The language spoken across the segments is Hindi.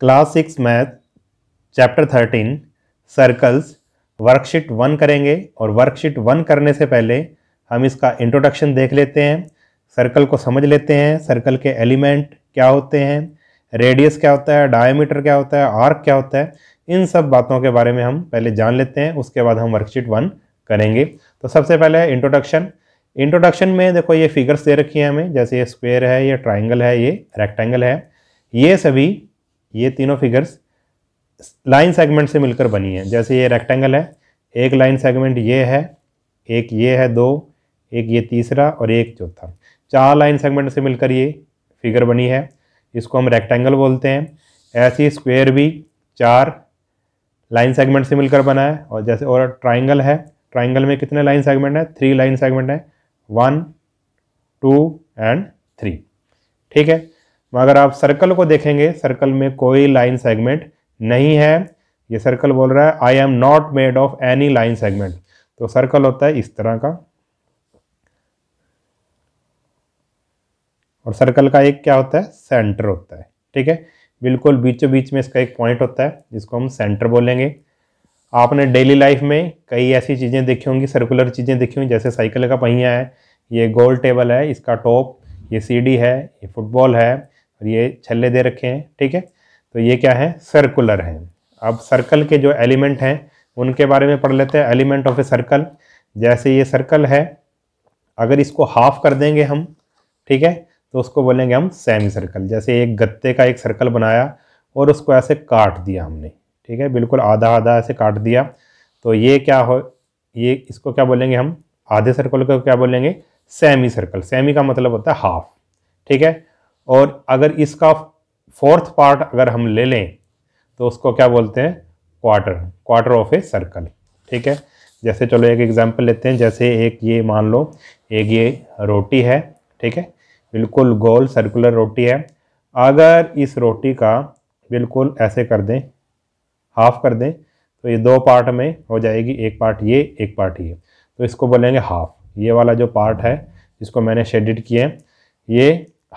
class six math chapter thirteen circles worksheet one करेंगे और वर्कशीट वन करने से पहले हम इसका इंट्रोडक्शन देख लेते हैं सर्कल को समझ लेते हैं सर्कल के एलिमेंट क्या होते हैं रेडियस क्या होता है डायमीटर क्या होता है आर्क क्या होता है इन सब बातों के बारे में हम पहले जान लेते हैं उसके बाद हम वर्कशीट वन करेंगे तो सबसे पहले इंट्रोडक्शन इंट्रोडक्शन में देखो ये फिगर्स दे रखी हैं हमें जैसे ये स्क्वेयर है ये ट्राइंगल है ये रेक्टेंगल है ये सभी ये तीनों फिगर्स लाइन सेगमेंट से मिलकर बनी है जैसे ये रेक्टेंगल है एक लाइन सेगमेंट ये है एक ये है दो एक ये तीसरा और एक चौथा चार लाइन सेगमेंट से मिलकर ये फिगर बनी है इसको हम रेक्टेंगल बोलते हैं ऐसे स्क्वेयर भी चार लाइन सेगमेंट से मिलकर बना है और जैसे और ट्राइंगल है ट्राइंगल में कितने लाइन सेगमेंट है थ्री लाइन सेगमेंट है वन टू एंड थ्री ठीक है मगर आप सर्कल को देखेंगे सर्कल में कोई लाइन सेगमेंट नहीं है ये सर्कल बोल रहा है I am not made of any line segment तो सर्कल होता है इस तरह का और सर्कल का एक क्या होता है सेंटर होता है ठीक है बिल्कुल बीचों बीच में इसका एक पॉइंट होता है जिसको हम सेंटर बोलेंगे आपने डेली लाइफ में कई ऐसी चीज़ें देखी होंगी सर्कुलर चीज़ें देखी होंगी जैसे साइकिल का पहिया है ये गोल टेबल है इसका टॉप ये सीडी है ये फुटबॉल है और ये छल्ले दे रखे हैं ठीक है तो ये क्या है सर्कुलर हैं अब सर्कल के जो एलिमेंट हैं उनके बारे में पढ़ लेते हैं एलिमेंट ऑफ ए सर्कल जैसे ये सर्कल है अगर इसको हाफ कर देंगे हम ठीक है तो उसको बोलेंगे हम सेमी सर्कल जैसे एक गत्ते का एक सर्कल बनाया और उसको ऐसे काट दिया हमने ठीक है बिल्कुल आधा आधा ऐसे काट दिया तो ये क्या हो ये इसको क्या बोलेंगे हम आधे सर्कल को क्या बोलेंगे सेमी सर्कल सेमी का मतलब होता है हाफ ठीक है और अगर इसका फोर्थ पार्ट अगर हम ले लें तो उसको क्या बोलते हैं quarter quarter of a circle ठीक है जैसे चलो एक एग्जांपल लेते हैं जैसे एक ये मान लो एक ये रोटी है ठीक है बिल्कुल गोल सर्कुलर रोटी है अगर इस रोटी का बिल्कुल ऐसे कर दें हाफ कर दें तो ये दो पार्ट में हो जाएगी एक पार्ट ये एक पार्ट ये तो इसको बोलेंगे हाफ ये वाला जो पार्ट है जिसको मैंने शेडिड किए है ये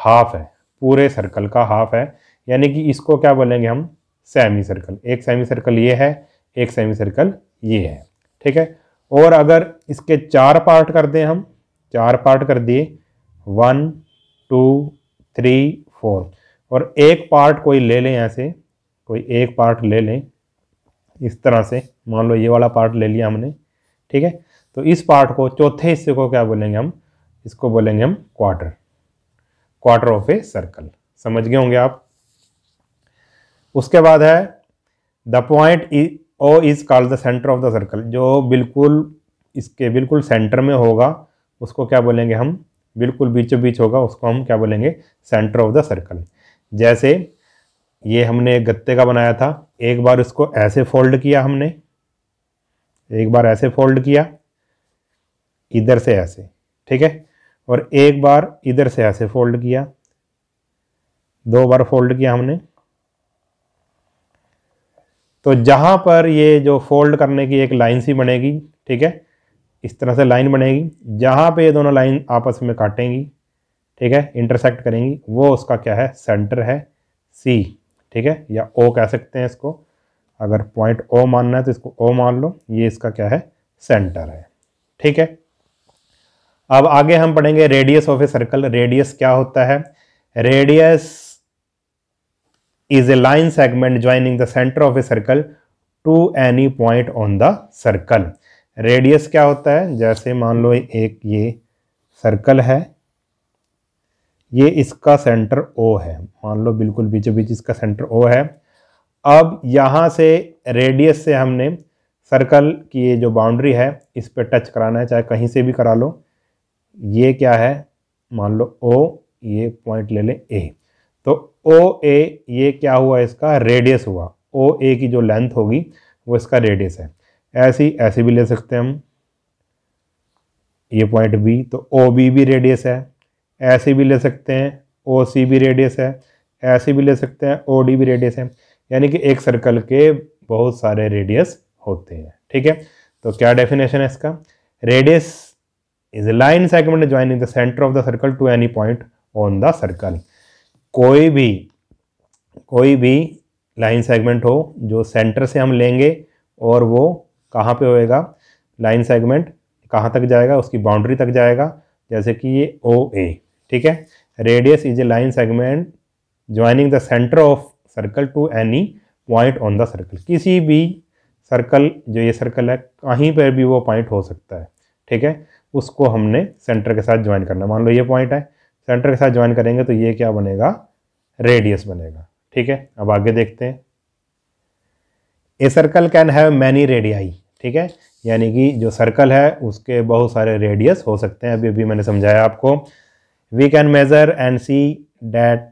हाफ है पूरे सर्कल का हाफ है यानी कि इसको क्या बोलेंगे हम सेमी सर्कल एक सेमी सर्कल ये है एक सेमी सर्कल ये है ठीक है और अगर इसके चार पार्ट कर दें हम चार पार्ट कर दिए वन टू थ्री फोर और एक पार्ट कोई ले लें ऐसे कोई एक पार्ट ले लें इस तरह से मान लो ये वाला पार्ट ले लिया हमने ठीक है तो इस पार्ट को चौथे हिस्से को क्या बोलेंगे हम इसको बोलेंगे हम quarter quarter of a circle समझ गए होंगे आप उसके बाद है the point O is called the centre of the circle जो बिल्कुल इसके बिल्कुल सेंटर में होगा उसको क्या बोलेंगे हम बिल्कुल बीचों बीच होगा उसको हम क्या बोलेंगे सेंटर ऑफ द सर्कल जैसे ये हमने एक गत्ते का बनाया था एक बार उसको ऐसे फोल्ड किया हमने एक बार ऐसे फोल्ड किया इधर से ऐसे ठीक है और एक बार इधर से ऐसे फोल्ड किया दो बार फोल्ड किया हमने तो जहाँ पर ये जो फोल्ड करने की एक लाइन सी बनेगी ठीक है इस तरह से लाइन बनेगी जहाँ पे ये दोनों लाइन आपस में काटेंगी ठीक है इंटरसेक्ट करेंगी वो उसका क्या है सेंटर है सी ठीक है या ओ कह सकते हैं इसको अगर पॉइंट ओ मानना है तो इसको ओ मान लो ये इसका क्या है सेंटर है ठीक है अब आगे हम पढ़ेंगे radius of a circle radius क्या होता है radius is a line segment joining the centre of a circle to any point on the circle radius क्या होता है जैसे मान लो एक ये सर्कल है ये इसका सेंटर ओ है मान लो बिल्कुल बीचों बीच इसका सेंटर ओ है अब यहाँ से रेडियस से हमने सर्कल की ये जो बाउंड्री है इस पर टच कराना है चाहे कहीं से भी करा लो ये क्या है मान लो ओ ये पॉइंट ले लें ए तो ओ ए ये क्या हुआ इसका रेडियस हुआ ओ ए की जो लेंथ होगी वो इसका रेडियस है ऐसी ऐसी भी ले सकते हैं हम ये पॉइंट बी तो ओ बी भी रेडियस है ऐसे भी ले सकते हैं ओ सी भी रेडियस है ऐसे भी ले सकते हैं ओ डी भी रेडियस है यानी कि एक सर्कल के बहुत सारे रेडियस होते हैं ठीक है तो क्या डेफिनेशन है इसका radius is a line segment joining the centre of the circle to any point on the circle कोई भी कोई भी लाइन सेगमेंट हो जो सेंटर से हम लेंगे और वो कहाँ पे होएगा लाइन सेगमेंट कहाँ तक जाएगा उसकी बाउंड्री तक जाएगा जैसे कि ये ओ ए ठीक है radius is a line segment joining the centre of circle to any point on the circle किसी भी सर्कल जो ये सर्कल है कहीं पर भी वो पॉइंट हो सकता है ठीक है उसको हमने सेंटर के साथ ज्वाइन करना मान लो ये पॉइंट है सेंटर के साथ ज्वाइन करेंगे तो ये क्या बनेगा रेडियस बनेगा ठीक है अब आगे देखते हैं a circle can have many radii ठीक है यानी कि जो सर्कल है उसके बहुत सारे रेडियस हो सकते हैं अभी अभी मैंने समझाया आपको we can measure and see that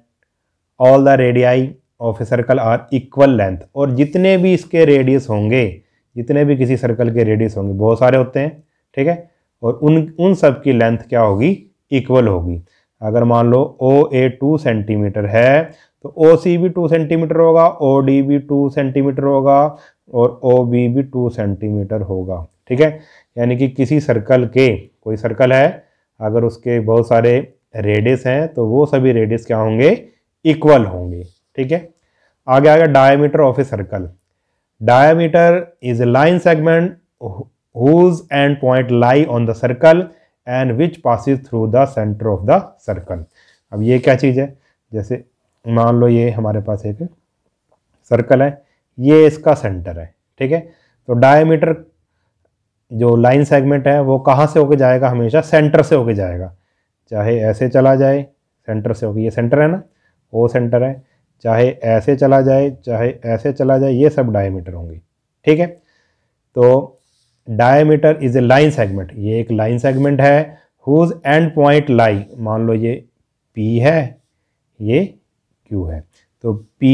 all the radii of a circle are equal length और जितने भी इसके रेडियस होंगे जितने भी किसी सर्कल के रेडियस होंगे बहुत सारे होते हैं ठीक है और उन उन सब की लेंथ क्या होगी इक्वल होगी अगर मान लो ओ ए टू सेंटीमीटर है तो ओ सी भी टू सेंटीमीटर होगा ओ डी भी टू सेंटीमीटर होगा और ओ बी भी टू सेंटीमीटर होगा ठीक है यानी कि किसी सर्कल के कोई सर्कल है अगर उसके बहुत सारे रेडियस हैं तो वो सभी रेडियस क्या होंगे इक्वल होंगे ठीक है आगे आ गया diameter of a circle diameter is a line segment whose end point lie on the circle and which passes through the center of the circle अब ये क्या चीज़ है जैसे मान लो ये हमारे पास एक सर्कल है ये इसका सेंटर है ठीक है तो डायमीटर जो लाइन सेगमेंट है वो कहाँ से होके जाएगा हमेशा सेंटर से होके जाएगा चाहे ऐसे चला जाए सेंटर से होके ये सेंटर है ना वो सेंटर है चाहे ऐसे चला जाए चाहे ऐसे चला जाए ये सब डायमीटर होंगी ठीक है तो diameter is a line segment ये एक लाइन सेगमेंट है हुज एंड पॉइंट लाई मान लो ये पी है ये क्यू है तो पी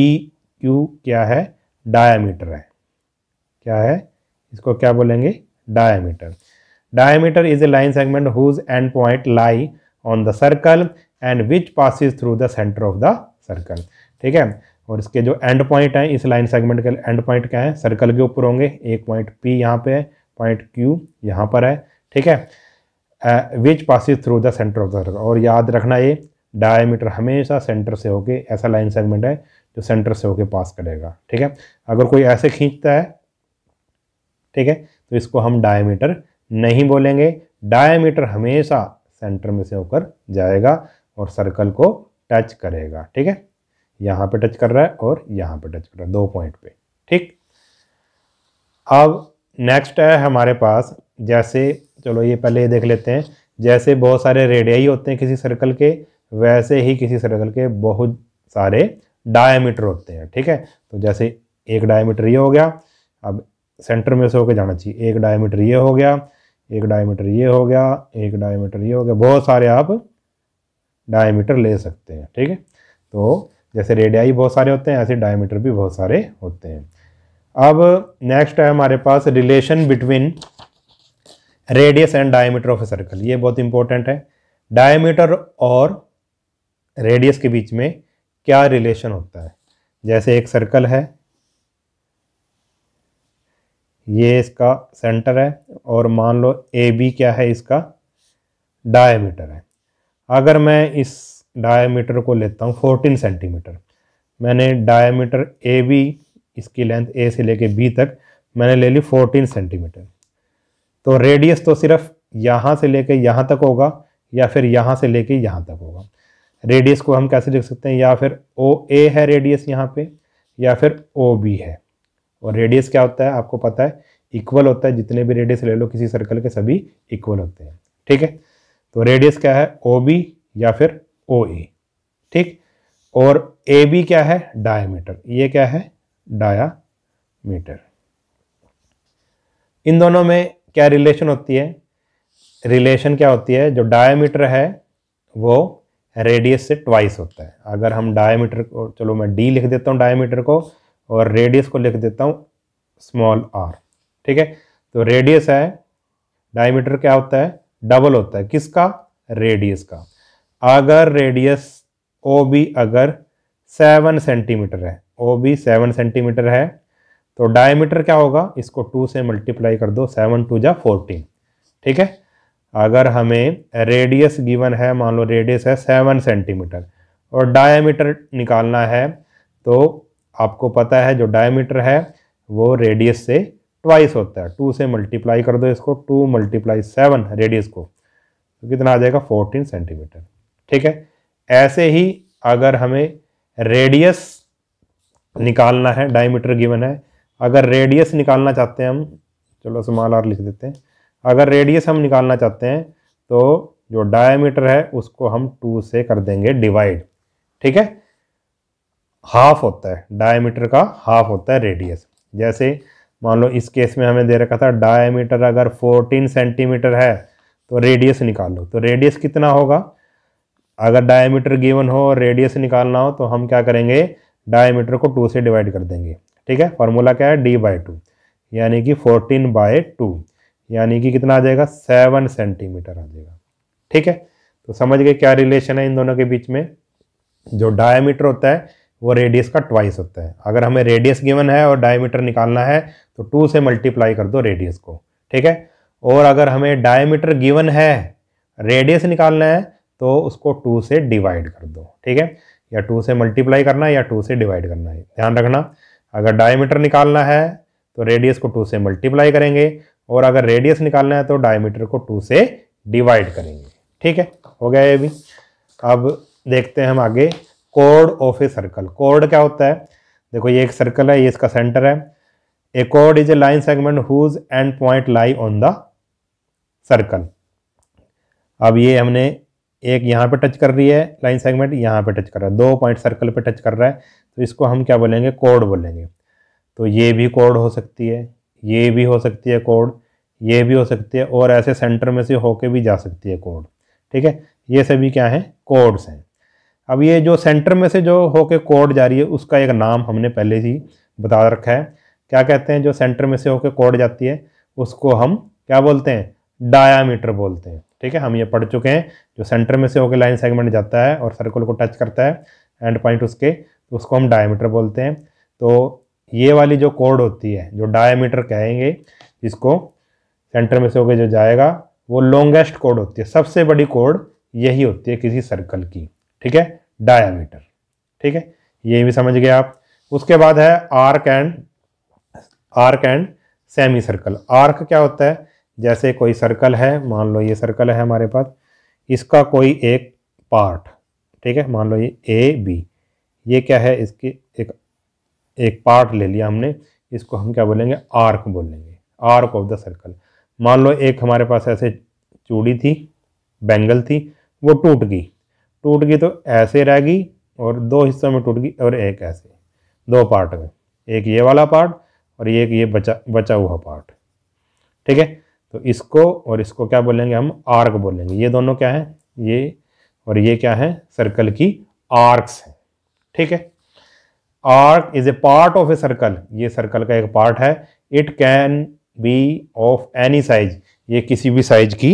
क्यू क्या है डायमीटर है क्या है इसको क्या बोलेंगे diameter diameter is a line segment whose end point lie on the circle and which passes through the centre of the circle ठीक है और इसके जो एंड पॉइंट हैं इस लाइन सेगमेंट के एंड पॉइंट क्या है सर्कल के ऊपर होंगे एक पॉइंट पी यहाँ पे है पॉइंट क्यू यहाँ पर है ठीक है which passes through the centre of the और याद रखना ये डायमीटर हमेशा सेंटर से होके ऐसा लाइन सेगमेंट है जो सेंटर से होके पास करेगा ठीक है अगर कोई ऐसे खींचता है ठीक है तो इसको हम डायमीटर नहीं बोलेंगे डायमीटर हमेशा सेंटर में से होकर जाएगा और सर्कल को टच करेगा ठीक है यहाँ पे टच कर रहा है और यहाँ पे टच कर रहा है दो पॉइंट पे ठीक अब नेक्स्ट है हमारे पास जैसे चलो ये पहले ये देख लेते हैं जैसे बहुत सारे रेडियाई होते हैं किसी सर्कल के वैसे ही किसी सर्कल के बहुत सारे डायमीटर होते हैं ठीक है तो जैसे एक डायमीटर ये हो गया अब सेंटर में से होकर जाना चाहिए एक डायमीटर ये हो गया एक डायमीटर ये हो गया एक डायमीटर ये हो गया बहुत सारे आप डायमीटर ले सकते हैं ठीक है तो जैसे रेडियाई बहुत सारे होते हैं ऐसे डायमीटर भी बहुत सारे होते हैं अब नेक्स्ट है हमारे पास relation between radius and diameter of a circle ये बहुत इंपॉर्टेंट है डायमीटर और रेडियस के बीच में क्या रिलेशन होता है जैसे एक सर्कल है ये इसका सेंटर है और मान लो ए बी क्या है इसका डायमीटर है अगर मैं इस डायमीटर को लेता हूँ 14 सेंटीमीटर मैंने डायमीटर ए बी इसकी लेंथ ए से लेके बी तक मैंने ले ली 14 सेंटीमीटर तो रेडियस तो सिर्फ यहाँ से लेके यहाँ तक होगा या फिर यहाँ से लेके यहाँ तक होगा रेडियस को हम कैसे लिख सकते हैं या फिर ओ ए है रेडियस यहाँ पे या फिर ओ बी है और रेडियस क्या होता है आपको पता है इक्वल होता है जितने भी रेडियस ले लो किसी सर्कल के सभी इक्वल होते हैं ठीक है तो रेडियस क्या है ओ बी या फिर ओ ए ठीक और ए बी क्या है डायमीटर ये क्या है डायामीटर इन दोनों में क्या रिलेशन होती है रिलेशन क्या होती है जो डायामीटर है वो रेडियस से ट्वाइस होता है अगर हम डायामीटर को चलो मैं डी लिख देता हूँ डायामीटर को और रेडियस को लिख देता हूँ स्मॉल आर ठीक है तो रेडियस है डायमीटर क्या होता है डबल होता है किसका रेडियस का अगर रेडियस ओ बी अगर सेवन सेंटीमीटर है ओ भी सेवन सेंटीमीटर है तो डायमीटर क्या होगा इसको टू से मल्टीप्लाई कर दो सेवन टू जा फोर्टीन ठीक है अगर हमें रेडियस गिवन है मान लो रेडियस है सेवन सेंटीमीटर और डायमीटर निकालना है तो आपको पता है जो डायमीटर है वो रेडियस से ट्वाइस होता है टू से मल्टीप्लाई कर दो इसको टू मल्टीप्लाई सेवन रेडियस को तो कितना आ जाएगा फोर्टीन सेंटीमीटर ठीक है ऐसे ही अगर हमें रेडियस निकालना है डायमीटर गिवन है अगर रेडियस निकालना चाहते हैं हम चलो स्मॉल आर लिख देते हैं अगर रेडियस हम निकालना चाहते हैं तो जो डायमीटर है उसको हम टू से कर देंगे डिवाइड ठीक है हाफ होता है डायमीटर का हाफ होता है रेडियस जैसे मान लो इस केस में हमें दे रखा था डायमीटर अगर 14 सेंटीमीटर है तो रेडियस निकालो तो रेडियस कितना होगा अगर डायमीटर गिवन हो रेडियस निकालना हो तो हम क्या करेंगे डायमीटर को टू से डिवाइड कर देंगे ठीक है फॉर्मूला क्या है डी बाई टू यानी कि फोर्टीन बाय टू यानी कि कितना आ जाएगा सेवन सेंटीमीटर आ जाएगा ठीक है तो समझ गए क्या रिलेशन है इन दोनों के बीच में जो डायमीटर होता है वो रेडियस का ट्वाइस होता है अगर हमें रेडियस गिवन है और डायमीटर निकालना है तो टू से मल्टीप्लाई कर दो रेडियस को ठीक है और अगर हमें डायमीटर गिवन है रेडियस निकालना है तो उसको टू से डिवाइड कर दो ठीक है या टू से मल्टीप्लाई करना है या टू से डिवाइड करना है ध्यान रखना अगर डायमीटर निकालना है तो रेडियस को टू से मल्टीप्लाई करेंगे और अगर रेडियस निकालना है तो डायमीटर को टू से डिवाइड करेंगे ठीक है हो गया ये भी अब देखते हैं हम आगे code of a circle code क्या होता है देखो ये एक सर्कल है ये इसका सेंटर है ए कोड is a line segment whose end point lie on the circle अब ये हमने एक यहाँ पे टच कर रही है लाइन सेगमेंट यहाँ पे टच कर रहा है दो पॉइंट सर्कल पे टच कर रहा है तो इसको हम क्या बोलेंगे कोड बोलेंगे तो ये भी कोड हो सकती है ये भी हो सकती है कोड ये भी हो सकती है और ऐसे सेंटर में से होके भी जा सकती है कोड ठीक है ये सभी क्या हैं कोड्स हैं अब ये जो सेंटर में से जो होके कोड जा रही है उसका एक नाम हमने पहले ही बता रखा है क्या कहते हैं जो सेंटर में से होके कोड जाती है उसको हम क्या बोलते हैं डायामीटर बोलते हैं ठीक है हम ये पढ़ चुके हैं जो सेंटर में से होकर लाइन सेगमेंट जाता है और सर्कल को टच करता है एंड पॉइंट उसके तो उसको हम डायामीटर बोलते हैं तो ये वाली जो कोड होती है जो डायामीटर कहेंगे जिसको सेंटर में से होकर जो जाएगा वो लॉन्गेस्ट कोड होती है सबसे बड़ी कोड यही होती है किसी सर्कल की ठीक है डायामीटर ठीक है ये भी समझ गए आप उसके बाद है arc and arc and semi circle arc क्या होता है जैसे कोई सर्कल है मान लो ये सर्कल है हमारे पास इसका कोई एक पार्ट ठीक है मान लो ये ए बी ये क्या है इसकी एक एक पार्ट ले लिया हमने इसको हम क्या बोलेंगे आर्क बोलेंगे आर्क ऑफ द सर्कल मान लो एक हमारे पास ऐसे चूड़ी थी बैंगल थी वो टूट गई टूट गई तो ऐसे रह गई और दो हिस्सों में टूट गई और एक ऐसे दो पार्ट में एक ये वाला पार्ट और एक ये बचा बचा हुआ पार्ट ठीक है तो इसको और इसको क्या बोलेंगे हम आर्क बोलेंगे ये दोनों क्या है ये और ये क्या है सर्कल की आर्क्स है ठीक है arc is a part of a circle ये सर्कल का एक पार्ट है it can be of any size ये किसी भी साइज की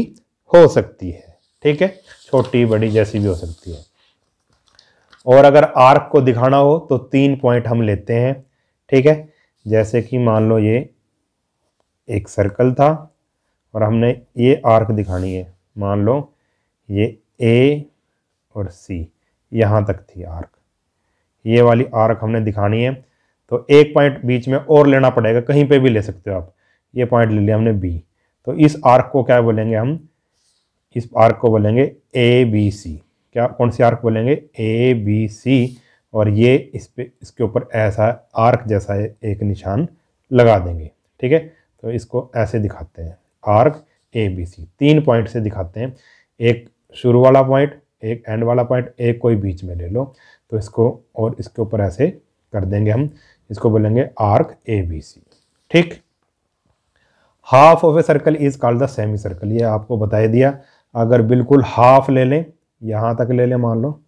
हो सकती है ठीक है छोटी बड़ी जैसी भी हो सकती है और अगर आर्क को दिखाना हो तो तीन पॉइंट हम लेते हैं ठीक है जैसे कि मान लो ये एक सर्कल था और हमने ये आर्क दिखानी है मान लो ये ए और सी यहाँ तक थी आर्क ये वाली आर्क हमने दिखानी है तो एक पॉइंट बीच में और लेना पड़ेगा कहीं पे भी ले सकते हो आप ये पॉइंट ले लिया हमने बी तो इस आर्क को क्या बोलेंगे हम इस आर्क को बोलेंगे ए बी सी क्या कौन सी आर्क बोलेंगे ए बी सी और ये इस पे इसके ऊपर ऐसा आर्क जैसा एक निशान लगा देंगे ठीक है तो इसको ऐसे दिखाते हैं आर्क ए बी सी तीन पॉइंट से दिखाते हैं एक शुरू वाला पॉइंट एक एंड वाला पॉइंट एक कोई बीच में ले लो तो इसको और इसके ऊपर ऐसे कर देंगे हम इसको बोलेंगे आर्क ए बी सी ठीक half of a circle is called the semi circle ये आपको बता दिया अगर बिल्कुल हाफ ले लें यहाँ तक ले लें मान लो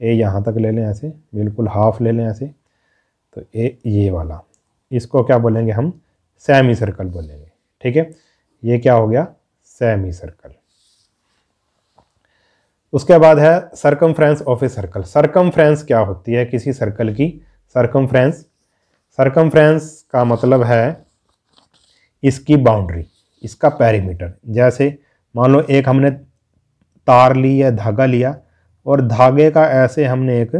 ए यहाँ तक ले लें ऐसे बिल्कुल हाफ ले लें ऐसे तो ए ये वाला इसको क्या बोलेंगे हम सेमी सर्कल बोलेंगे ठीक है ये क्या हो गया सेमी सर्कल उसके बाद है circumference of a circle circumference क्या होती है किसी सर्कल की सर्कम फ्रेंस का मतलब है इसकी बाउंड्री इसका पैरीमीटर जैसे मान लो एक हमने तार ली या धागा लिया और धागे का ऐसे हमने एक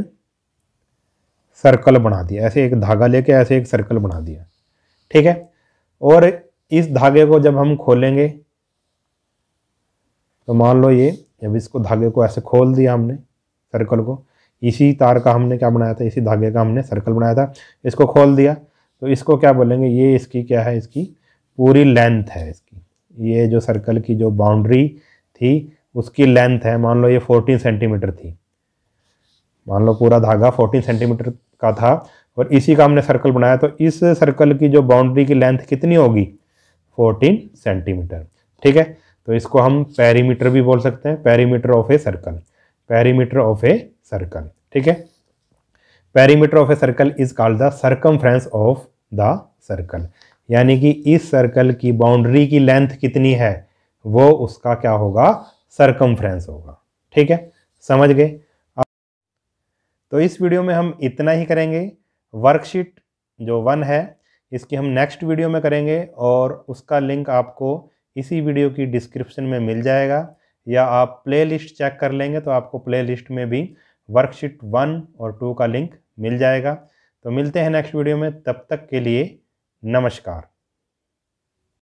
सर्कल बना दिया ऐसे एक धागा लेके ऐसे एक सर्कल बना दिया ठीक है और इस धागे को जब हम खोलेंगे तो मान लो ये जब इसको धागे को ऐसे खोल दिया हमने सर्कल को इसी तार का हमने क्या बनाया था इसी धागे का हमने सर्कल बनाया था इसको खोल दिया तो इसको क्या बोलेंगे ये इसकी क्या है इसकी पूरी लेंथ है इसकी ये जो सर्कल की जो बाउंड्री थी उसकी लेंथ है मान लो ये 14 सेंटीमीटर थी मान लो पूरा धागा 14 सेंटीमीटर का था और इसी का हमने सर्कल बनाया तो इस सर्कल की जो बाउंड्री की लेंथ कितनी होगी फोर्टीन सेंटीमीटर ठीक है तो इसको हम पैरीमीटर भी बोल सकते हैं perimeter of a circle perimeter of a circle ठीक है perimeter of a circle is called the circumference of the circle यानी कि इस सर्कल की बाउंड्री की लेंथ कितनी है वो उसका क्या होगा फ्रेंस होगा ठीक है समझ गए तो इस वीडियो में हम इतना ही करेंगे वर्कशीट जो वन है इसकी हम नेक्स्ट वीडियो में करेंगे और उसका लिंक आपको इसी वीडियो की डिस्क्रिप्शन में मिल जाएगा या आप प्लेलिस्ट चेक कर लेंगे तो आपको प्लेलिस्ट में भी वर्कशीट वन और टू का लिंक मिल जाएगा तो मिलते हैं नेक्स्ट वीडियो में तब तक के लिए नमस्कार